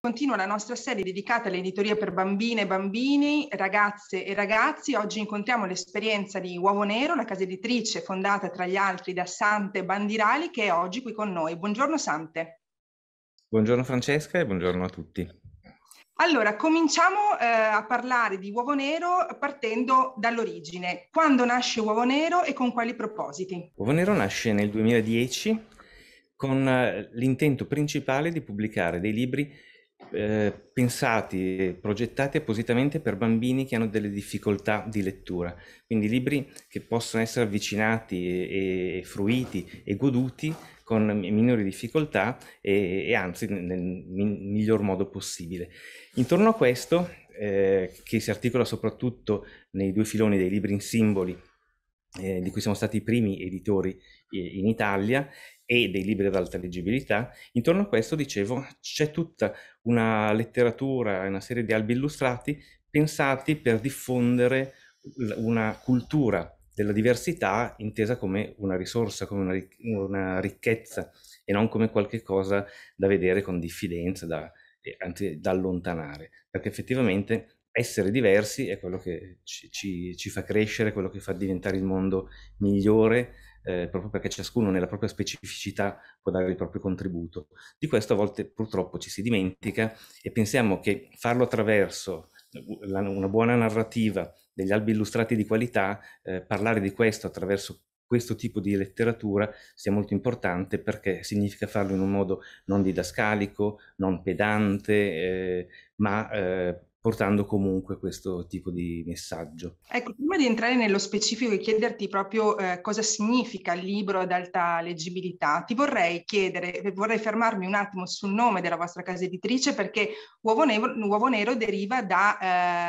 Continua la nostra serie dedicata all'editoria per bambine e bambini, ragazze e ragazzi. Oggi incontriamo l'esperienza di Uovo Nero, la casa editrice fondata tra gli altri da Sante Bandirali, che è oggi qui con noi. Buongiorno Sante. Buongiorno Francesca e buongiorno a tutti. Allora, cominciamo eh, a parlare di Uovo Nero partendo dall'origine. Quando nasce Uovo Nero e con quali propositi? Uovo Nero nasce nel 2010 con eh, l'intento principale di pubblicare dei libri eh, pensati e progettati appositamente per bambini che hanno delle difficoltà di lettura, quindi libri che possono essere avvicinati e, e fruiti e goduti con minori difficoltà e, e anzi nel miglior modo possibile. Intorno a questo, eh, che si articola soprattutto nei due filoni dei libri in simboli eh, di cui siamo stati i primi editori eh, in Italia e dei libri ad alta leggibilità, intorno a questo, dicevo, c'è tutta una letteratura, una serie di albi illustrati pensati per diffondere una cultura della diversità intesa come una risorsa, come una, una ricchezza e non come qualcosa da vedere con diffidenza, da, anzi da allontanare, perché effettivamente essere diversi è quello che ci, ci, ci, fa crescere, quello che fa diventare il mondo migliore eh, proprio perché ciascuno nella propria specificità può dare il proprio contributo. Di questo a volte purtroppo ci si dimentica e pensiamo che farlo attraverso la, una buona narrativa, degli albi illustrati di qualità, eh, parlare di questo attraverso questo tipo di letteratura sia molto importante perché significa farlo in un modo non didascalico, non pedante, eh, ma eh, portando comunque questo tipo di messaggio. Ecco, prima di entrare nello specifico e chiederti proprio eh, cosa significa il libro ad alta leggibilità, ti vorrei chiedere, vorrei fermarmi un attimo sul nome della vostra casa editrice perché Uovo Nero, Uovo Nero deriva da,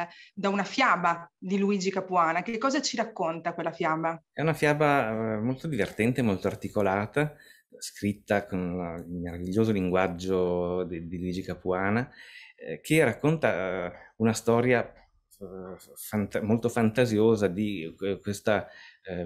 eh, da, una fiaba di Luigi Capuana. Che cosa ci racconta quella fiaba? È una fiaba eh, molto divertente, molto articolata, scritta con il meraviglioso linguaggio di, di Luigi Capuana eh, che racconta eh, una storia eh, fant- molto fantasiosa di questa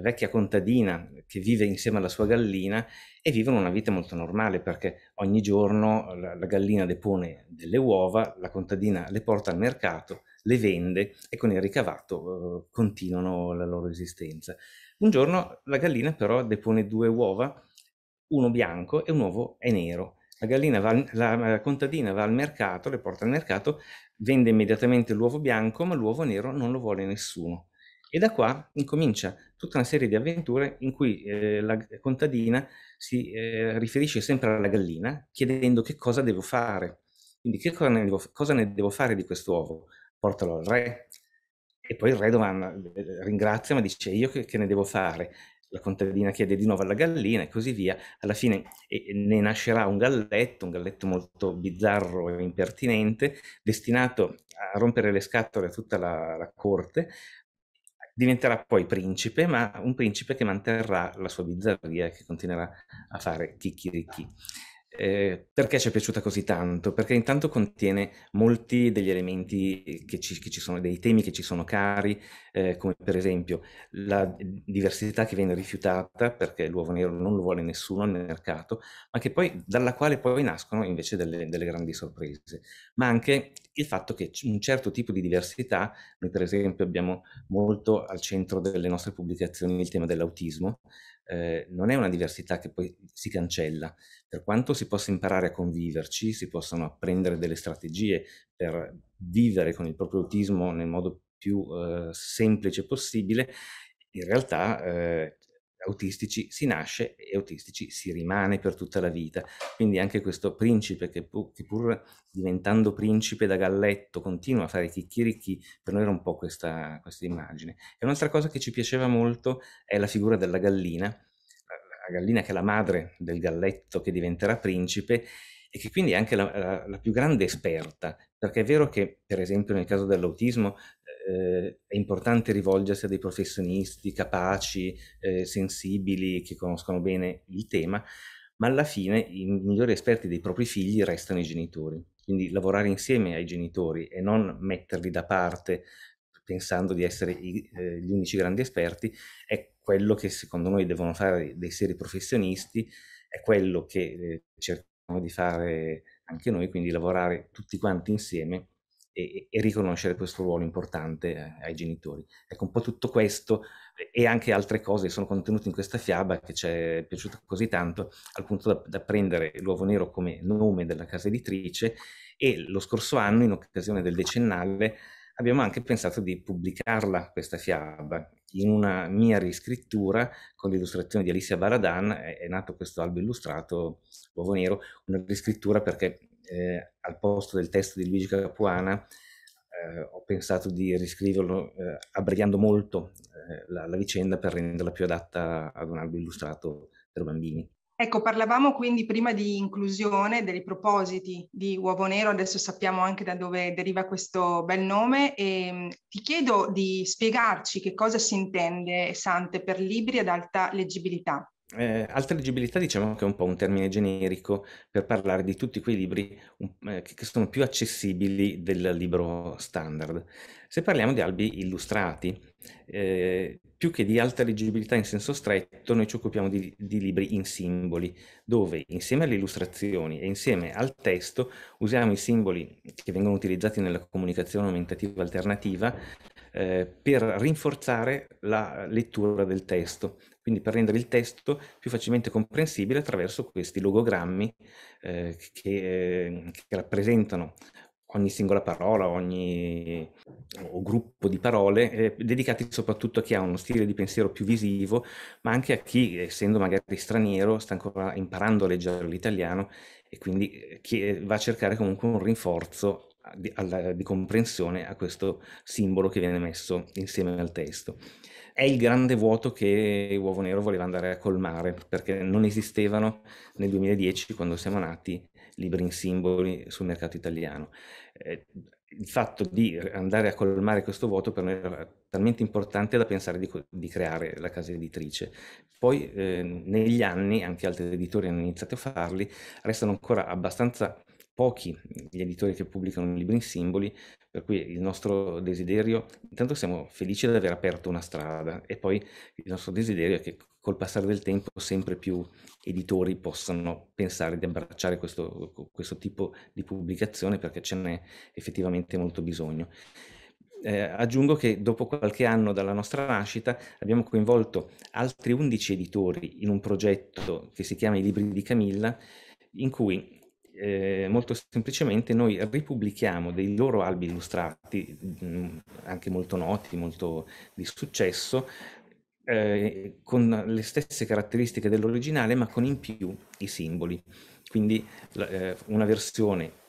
vecchia contadina che vive insieme alla sua gallina e vivono una vita molto normale perché ogni giorno la, la gallina depone delle uova, la contadina le porta al mercato, le vende e con il ricavato eh, continuano la loro esistenza. Un giorno la gallina però depone due uova, uno bianco e un uovo è nero la gallina va, la, la contadina va al mercato, le porta al mercato, vende immediatamente l'uovo bianco, ma l'uovo nero non lo vuole nessuno. E da qua incomincia tutta una serie di avventure in cui eh, la contadina si eh, riferisce sempre alla gallina chiedendo che cosa devo fare. Quindi che cosa ne devo, cosa ne devo fare di questo uovo? Portalo al re. E poi il re domanda, eh, ringrazia ma dice io che, che ne devo fare? la contadina chiede di nuovo alla gallina e così via. Alla fine ne nascerà un galletto, un galletto molto bizzarro e impertinente, destinato a rompere le scatole a tutta la, la corte. Diventerà poi principe, ma un principe che manterrà la sua bizzarria e che continuerà a fare chicchi ricchi. Ehm, perché ci è piaciuta così tanto? Perché intanto contiene molti degli elementi che ci, che ci sono, dei temi che ci sono cari, eh, come per esempio la diversità che viene rifiutata perché l'uovo nero non lo vuole nessuno nel mercato, ma che poi, dalla quale poi nascono invece delle, delle grandi sorprese. Ma anche il fatto che un certo tipo di diversità, noi per esempio abbiamo molto al centro delle nostre pubblicazioni il tema dell'autismo, eh, non è una diversità che poi si cancella. Per quanto si possa imparare a conviverci, si possano apprendere delle strategie per vivere con il proprio autismo nel modo più eh, semplice possibile, in realtà eh, autistici si nasce e autistici si rimane per tutta la vita. Quindi anche questo principe che, pu- che pur diventando principe da galletto continua a fare chicchi ricchi, per noi era un po' questa, questa immagine. E un'altra cosa che ci piaceva molto è la figura della gallina, gallina che è la madre del galletto che diventerà principe e che quindi è anche la, la, la più grande esperta, perché è vero che per esempio nel caso dell'autismo eh, è importante rivolgersi a dei professionisti capaci, eh, sensibili, che conoscono bene il tema, ma alla fine i migliori esperti dei propri figli restano i genitori. Quindi lavorare insieme ai genitori e non metterli da parte pensando di essere eh, gli unici grandi esperti è quello che secondo noi devono fare dei seri professionisti è quello che eh, cerchiamo di fare anche noi, quindi lavorare tutti quanti insieme e, e, riconoscere questo ruolo importante eh, ai genitori. Ecco, un po' tutto questo e anche altre cose che sono contenute in questa fiaba che ci è piaciuta così tanto, al punto da, da prendere l'uovo nero come nome della casa editrice e lo scorso anno, in occasione del decennale, abbiamo anche pensato di pubblicarla questa fiaba in una mia riscrittura con l'illustrazione di Alicia Baradan è, è nato questo albo illustrato Uovo Nero, una riscrittura perché eh, al posto del testo di Luigi Capuana eh, ho pensato di riscriverlo eh, abbreviando molto eh, la, la vicenda per renderla più adatta ad un albo illustrato per bambini. Ecco, parlavamo quindi prima di inclusione, dei propositi di Uovo Nero, adesso sappiamo anche da dove deriva questo bel nome e ehm, ti chiedo di spiegarci che cosa si intende, Sante, per libri ad alta leggibilità. Eh, alta leggibilità diciamo che è un po' un termine generico per parlare di tutti quei libri um, eh, che sono più accessibili del libro standard. Se parliamo di albi illustrati, eh, più che di alta leggibilità in senso stretto, noi ci occupiamo di, di libri in simboli, dove insieme alle illustrazioni e insieme al testo usiamo i simboli che vengono utilizzati nella comunicazione aumentativa alternativa eh, per rinforzare la lettura del testo, quindi per rendere il testo più facilmente comprensibile attraverso questi logogrammi eh, che, che, rappresentano ogni singola parola, ogni o gruppo di parole, eh, dedicati soprattutto a chi ha uno stile di pensiero più visivo, ma anche a chi, essendo magari straniero, sta ancora imparando a leggere l'italiano e quindi eh, eh, va a cercare comunque un rinforzo di, alla, di, comprensione a questo simbolo che viene messo insieme al testo. È il grande vuoto che Uovo Nero voleva andare a colmare, perché non esistevano nel 2010, quando siamo nati, libri in simboli sul mercato italiano. Eh, il fatto di andare a colmare questo vuoto per noi era talmente importante da pensare di, di creare la casa editrice. Poi eh, negli anni anche altri editori hanno iniziato a farli, restano ancora abbastanza pochi gli editori che pubblicano libri in simboli, per cui il nostro desiderio, intanto siamo felici di aver aperto una strada e poi il nostro desiderio è che col passare del tempo sempre più editori possano pensare di abbracciare questo, questo tipo di pubblicazione perché ce n'è effettivamente molto bisogno. Eh, aggiungo che dopo qualche anno dalla nostra nascita abbiamo coinvolto altri 11 editori in un progetto che si chiama I libri di Camilla, in cui eh, molto semplicemente noi ripubblichiamo dei loro albi illustrati, mh, mm, anche molto noti, molto di successo, eh, con le stesse caratteristiche dell'originale, ma con in più i simboli. Quindi eh, una versione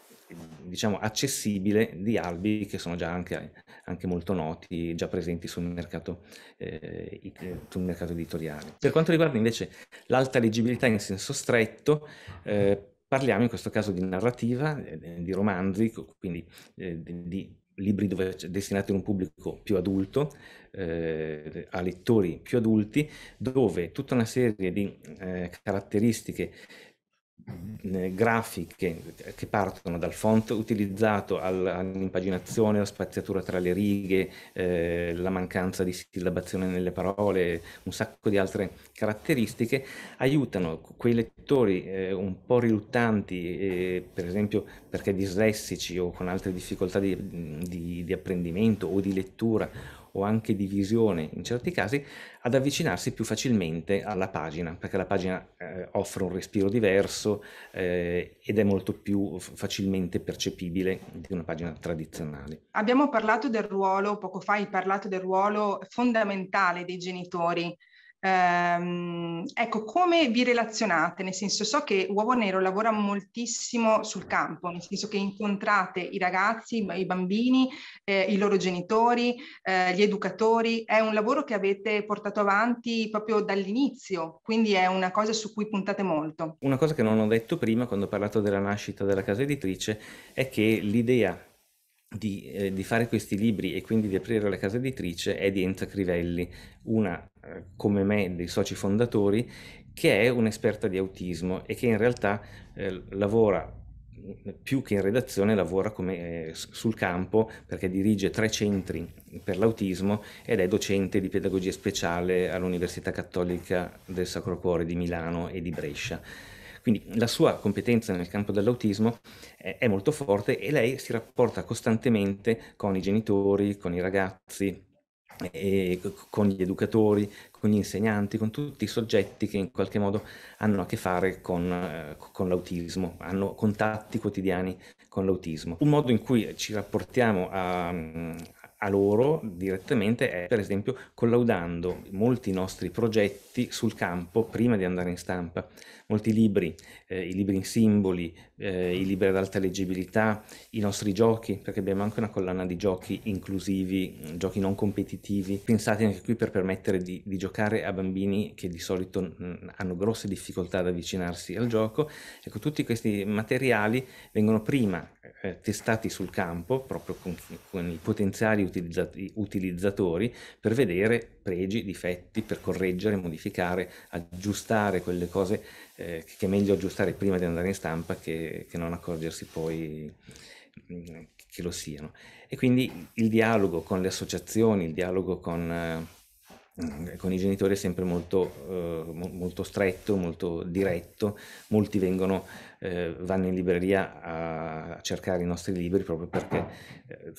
diciamo accessibile di albi che sono già anche, anche molto noti, già presenti sul mercato, eh, sul mercato editoriale. Per quanto riguarda invece l'alta leggibilità in senso stretto, eh, Parliamo in questo caso di narrativa, eh, eh, di romanzi, quindi eh, di libri dove, destinati a un pubblico più adulto, eh, a lettori più adulti, dove tutta una serie di eh, caratteristiche Mm-hmm. Eh, grafiche che partono dal font utilizzato all'impaginazione, la spaziatura tra le righe, eh, la mancanza di sillabazione nelle parole, un sacco di altre caratteristiche, aiutano quei lettori eh, un po' riluttanti, eh, per esempio perché dislessici o con altre difficoltà di, di, di apprendimento o di lettura o anche di visione in certi casi, ad avvicinarsi più facilmente alla pagina, perché la pagina eh, offre un respiro diverso eh, ed è molto più facilmente percepibile di una pagina tradizionale. Abbiamo parlato del ruolo, poco fa hai parlato del ruolo fondamentale dei genitori Ehm, ecco, come vi relazionate? Nel senso, so che Uovo Nero lavora moltissimo sul campo, nel senso che incontrate i ragazzi, i bambini, eh, i loro genitori, eh, gli educatori. È un lavoro che avete portato avanti proprio dall'inizio, quindi è una cosa su cui puntate molto. Una cosa che non ho detto prima quando ho parlato della nascita della casa editrice è che l'idea di, eh, di, fare questi libri e quindi di aprire la casa editrice è di Enza Crivelli, una eh, come me dei soci fondatori, che è un'esperta di autismo e che in realtà eh, lavora mm, più che in redazione lavora come, eh, sul campo perché dirige tre centri per l'autismo ed è docente di pedagogia speciale all'Università Cattolica del Sacro Cuore di Milano e di Brescia. Quindi la sua competenza nel campo dell'autismo è molto forte e lei si rapporta costantemente con i genitori, con i ragazzi, con gli educatori, con gli insegnanti, con tutti i soggetti che in qualche modo hanno a che fare con, eh, con, l'autismo, hanno contatti quotidiani con l'autismo. Un modo in cui ci rapportiamo a, a loro direttamente è per esempio collaudando molti nostri progetti sul campo prima di andare in stampa molti libri, eh, i libri in simboli, eh, i libri ad alta leggibilità, i nostri giochi, perché abbiamo anche una collana di giochi inclusivi, mm, giochi non competitivi, pensati anche qui per permettere di, di giocare a bambini che di solito mm, hanno grosse difficoltà ad avvicinarsi al gioco. Ecco, tutti questi materiali vengono prima eh, testati sul campo, proprio con, con i potenziali utilizzati, utilizzatori, per vedere pregi, difetti, per correggere, modificare, aggiustare quelle cose eh, che è meglio aggiustare prima di andare in stampa che, che non accorgersi poi mh, mm, che lo siano. E quindi il dialogo con le associazioni, il dialogo con, mh, eh, con i genitori è sempre molto, eh, molto, stretto, molto diretto. Molti vengono, eh, vanno in libreria a, a cercare i nostri libri proprio perché eh,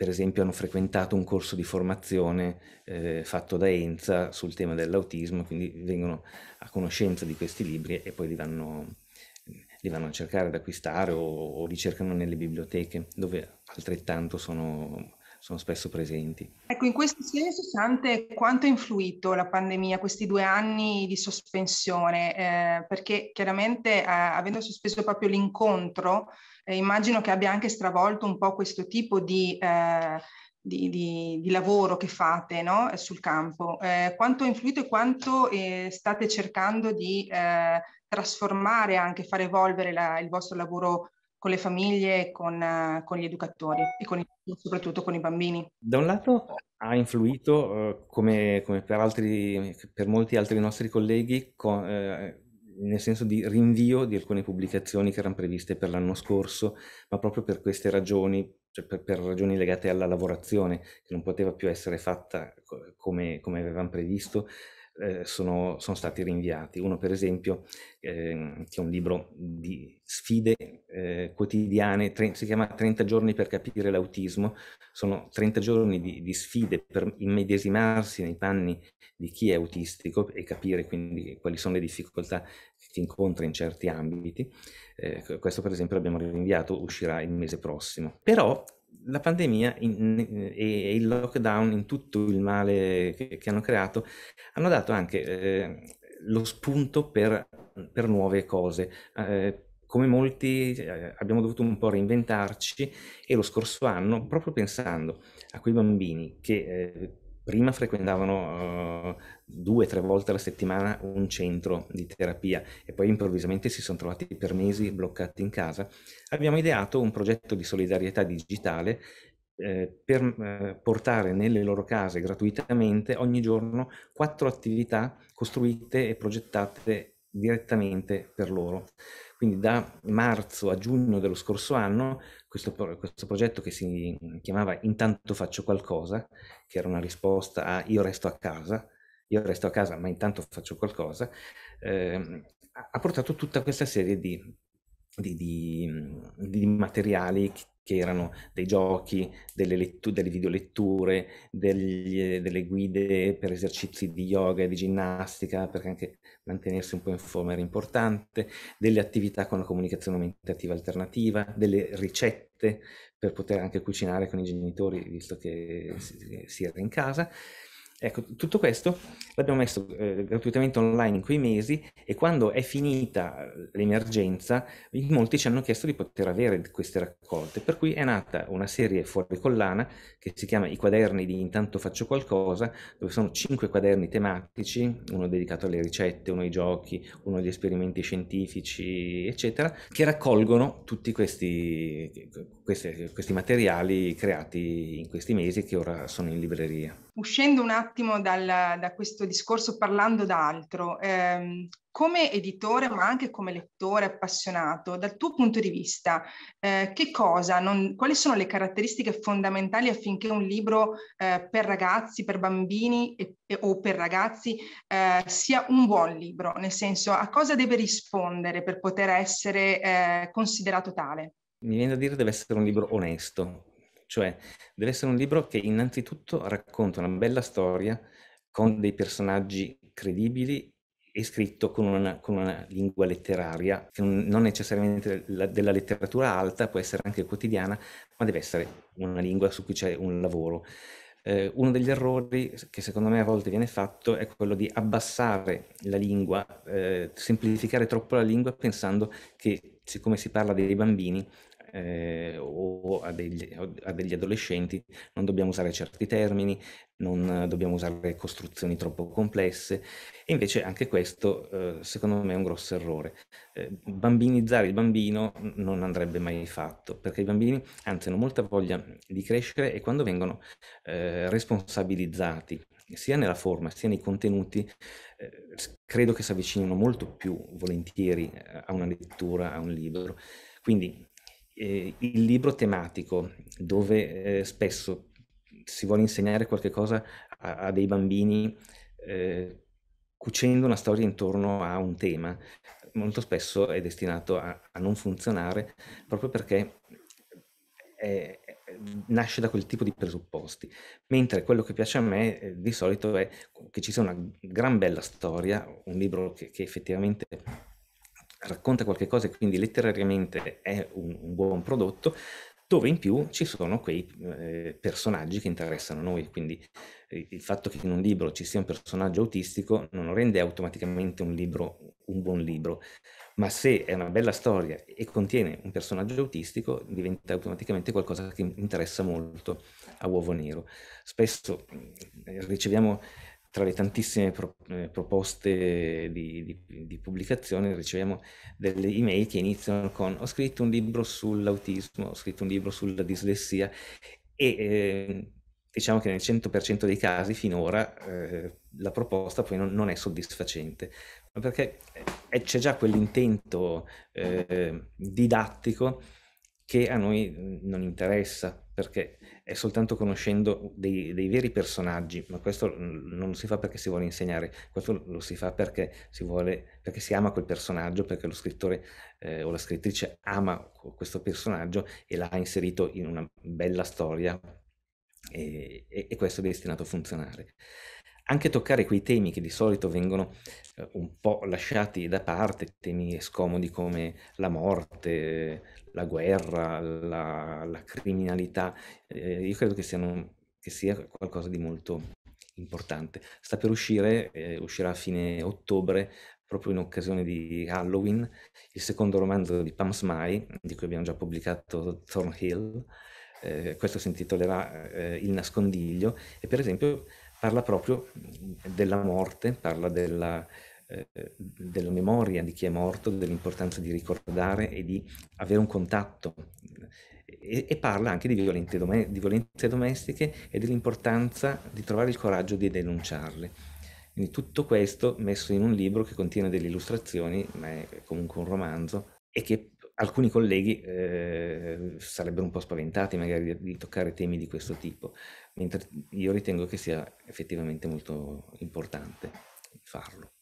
per esempio hanno frequentato un corso di formazione eh, fatto da ENZA sul tema dell'autismo, quindi vengono a conoscenza di questi libri e poi li vanno, li vanno a cercare ad acquistare o, o, li cercano nelle biblioteche dove altrettanto sono, sono spesso presenti. Ecco, in questo senso, Sante, quanto ha influito la pandemia, questi due anni di sospensione? Eh, perché chiaramente eh, avendo sospeso proprio l'incontro, eh, immagino che abbia anche stravolto un po' questo tipo di, eh, di, di, di lavoro che fate no? sul campo. Eh, quanto ha influito e quanto eh, state cercando di eh, trasformare anche, far evolvere la, il vostro lavoro con le famiglie, con, eh, con gli educatori e con i, soprattutto con i bambini? Da un lato ha influito, come, come per, altri, per molti altri nostri colleghi, con, nel senso di rinvio di alcune pubblicazioni che erano previste per l'anno scorso, ma proprio per queste ragioni, cioè per, per ragioni legate alla lavorazione, che non poteva più essere fatta come, come avevamo previsto, eh, sono, sono, stati rinviati. Uno, per esempio, eh, che è un libro di sfide eh, quotidiane, tre, si chiama 30 giorni per capire l'autismo, sono 30 giorni di, di, sfide per immedesimarsi nei panni di chi è autistico e capire quindi quali sono le difficoltà che incontra in certi ambiti. Eh, questo, per esempio, l'abbiamo rinviato, uscirà il mese prossimo. Però la pandemia in, in, eh, e il lockdown in tutto il male che, che hanno creato hanno dato anche eh, lo spunto per, per nuove cose. Eh, come molti eh, abbiamo dovuto un po' reinventarci e lo scorso anno, proprio pensando a quei bambini che eh, prima frequentavano uh, due o tre volte alla settimana un centro di terapia e poi improvvisamente si sono trovati per mesi bloccati in casa, abbiamo ideato un progetto di solidarietà digitale eh, per eh, portare nelle loro case gratuitamente ogni giorno quattro attività costruite e progettate direttamente per loro. Quindi da marzo a giugno dello scorso anno questo, questo, progetto che si chiamava Intanto faccio qualcosa, che era una risposta a Io resto a casa, io resto a casa ma intanto faccio qualcosa, eh, ha portato tutta questa serie di, di, di, di materiali che erano dei giochi, delle, lettu- delle videoletture, degli, delle guide per esercizi di yoga e di ginnastica, perché anche mantenersi un po' in forma era importante, delle attività con la comunicazione aumentativa alternativa, delle ricette per poter anche cucinare con i genitori, visto che si, si era in casa. Ecco, tutto questo l'abbiamo messo eh, gratuitamente online in quei mesi e quando è finita eh, l'emergenza, in molti ci hanno chiesto di poter avere queste raccolte, per cui è nata una serie fuori collana che si chiama I quaderni di Intanto faccio qualcosa, dove sono cinque quaderni tematici, uno dedicato alle ricette, uno ai giochi, uno agli esperimenti scientifici, eccetera, che raccolgono tutti questi, questi, questi materiali creati in questi mesi che ora sono in libreria. Uscendo un attimo attimo dal, da questo discorso parlando d'altro. Eh, come editore, ma anche come lettore appassionato, dal tuo punto di vista, eh, non, quali sono le caratteristiche fondamentali affinché un libro eh, per ragazzi, per bambini e, e, o per ragazzi eh, sia un buon libro? Nel senso, a cosa deve rispondere per poter essere eh, considerato tale? Mi viene da dire che deve essere un libro onesto, cioè, deve essere un libro che innanzitutto racconta una bella storia con dei personaggi credibili e scritto con una, con una lingua letteraria, che non necessariamente la, della letteratura alta, può essere anche quotidiana, ma deve essere una lingua su cui c'è un lavoro. Eh, uno degli errori che secondo me a volte viene fatto è quello di abbassare la lingua, eh, semplificare troppo la lingua pensando che siccome si parla dei bambini eh, o a degli, a degli, adolescenti, non dobbiamo usare certi termini, non dobbiamo usare costruzioni troppo complesse e invece anche questo eh, secondo me è un grosso errore. Eh, bambinizzare il bambino non andrebbe mai fatto perché i bambini anzi hanno molta voglia di crescere e quando vengono eh, responsabilizzati sia nella forma sia nei contenuti, eh, credo che si avvicinino molto più volentieri eh, a una lettura, a un libro. Quindi eh, il libro tematico, dove eh, spesso si vuole insegnare qualcosa a, a dei bambini eh, cucendo una storia intorno a un tema, molto spesso è destinato a, a non funzionare proprio perché è, eh, nasce da quel tipo di presupposti. Mentre quello che piace a me eh, di solito è che ci sia una gran bella storia, un libro che, che effettivamente racconta qualche cosa e quindi letterariamente è un, un buon prodotto, dove in più ci sono quei eh, personaggi che interessano noi, quindi eh, il fatto che in un libro ci sia un personaggio autistico non rende automaticamente un libro un buon libro, ma se è una bella storia e contiene un personaggio autistico diventa automaticamente qualcosa che interessa molto a Uovo Nero. Spesso mm, riceviamo tra le tantissime pro, eh, proposte di, di, di, pubblicazione riceviamo delle email che iniziano con ho scritto un libro sull'autismo, ho scritto un libro sulla dislessia e eh, diciamo che nel 100% dei casi finora eh, la proposta poi non, non, è soddisfacente, perché eh, c'è già quell'intento eh, didattico che a noi mhmm, non interessa, perché è soltanto conoscendo dei, dei, veri personaggi, ma questo mhmm, non lo si fa perché si vuole insegnare, questo lo si fa perché si, vuole, perché si ama quel personaggio, perché lo scrittore eh, o la scrittrice ama questo personaggio e l'ha inserito in una bella storia e, e, e questo è destinato a funzionare anche toccare quei temi che di solito vengono eh, un po' lasciati da parte, temi scomodi come la morte, la guerra, la, la criminalità, eh, io credo che, siano, che, sia qualcosa di molto importante. Sta per uscire, eh, uscirà a fine ottobre, proprio in occasione di Halloween, il secondo romanzo di Pam Smai, di cui abbiamo già pubblicato Thornhill, eh, questo si intitolerà eh, Il nascondiglio e per esempio parla proprio della morte, parla della, eh, della memoria di chi è morto, dell'importanza di ricordare e di avere un contatto e, e parla anche di violenze, dome- di violenze domestiche e dell'importanza di trovare il coraggio di denunciarle. Quindi tutto questo messo in un libro che contiene delle illustrazioni, ma è comunque un romanzo, e che alcuni colleghi eh, sarebbero un po' spaventati magari di, di, toccare temi di questo tipo, mentre io ritengo che sia effettivamente molto importante farlo.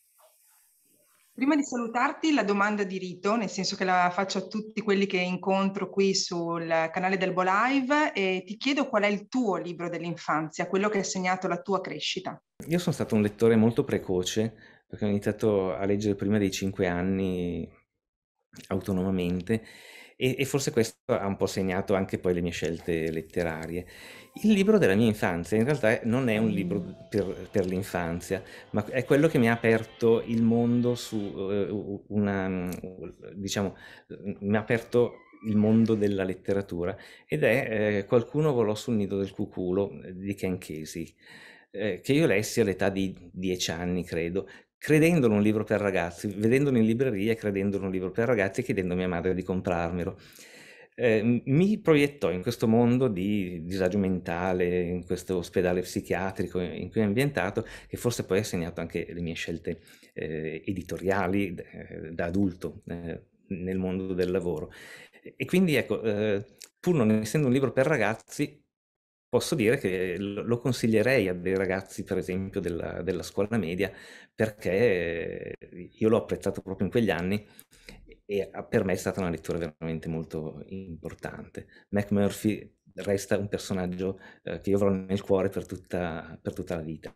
Prima di salutarti la domanda di rito, nel senso che la faccio a tutti quelli che incontro qui sul canale del Bolive e ti chiedo qual è il tuo libro dell'infanzia, quello che ha segnato la tua crescita. Io sono stato un lettore molto precoce perché ho iniziato a leggere prima dei cinque anni autonomamente e, e, forse questo ha un po' segnato anche poi le mie scelte letterarie. Il libro della mia infanzia in realtà eh, non è un libro mm. per, per l'infanzia, ma è quello che mi ha aperto il mondo su uh, una, mm, diciamo, mi ha aperto il mondo della letteratura ed è eh, Qualcuno volò sul nido del cuculo eh, di Ken Casey. che io lessi all'età di dieci anni, credo, credendolo un libro per ragazzi, vedendolo in libreria, credendolo un libro per ragazzi e chiedendo a mia madre di comprarmelo. Eh, mi proiettò in questo mondo di disagio mentale, in questo ospedale psichiatrico eh, in cui è ambientato, che forse poi ha segnato anche le mie scelte eh, editoriali eh, da adulto eh, nel mondo del lavoro. E quindi ecco, eh, pur non essendo un libro per ragazzi, posso dire che lo consiglierei a dei ragazzi, per esempio, della, della, scuola media, perché eh, io l'ho apprezzato proprio in quegli anni e per me è stata una lettura veramente molto importante. Mac Murphy resta un personaggio eh, che io avrò nel cuore per tutta, per tutta la vita.